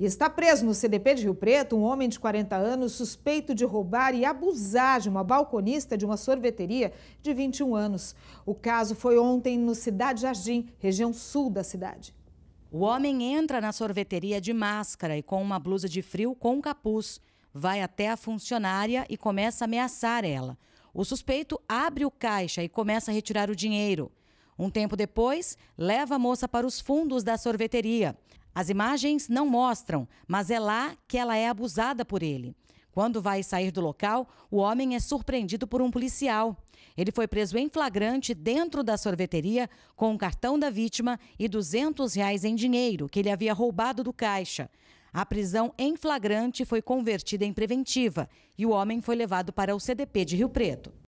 E está preso no CDP de Rio Preto um homem de 40 anos suspeito de roubar e abusar de uma balconista de uma sorveteria de 21 anos. O caso foi ontem no Cidade Jardim, região sul da cidade. O homem entra na sorveteria de máscara e com uma blusa de frio com capuz. Vai até a funcionária e começa a ameaçar ela. O suspeito abre o caixa e começa a retirar o dinheiro. Um tempo depois, leva a moça para os fundos da sorveteria. As imagens não mostram, mas é lá que ela é abusada por ele. Quando vai sair do local, o homem é surpreendido por um policial. Ele foi preso em flagrante dentro da sorveteria com o cartão da vítima e 200 reais em dinheiro que ele havia roubado do caixa. A prisão em flagrante foi convertida em preventiva e o homem foi levado para o CDP de Rio Preto.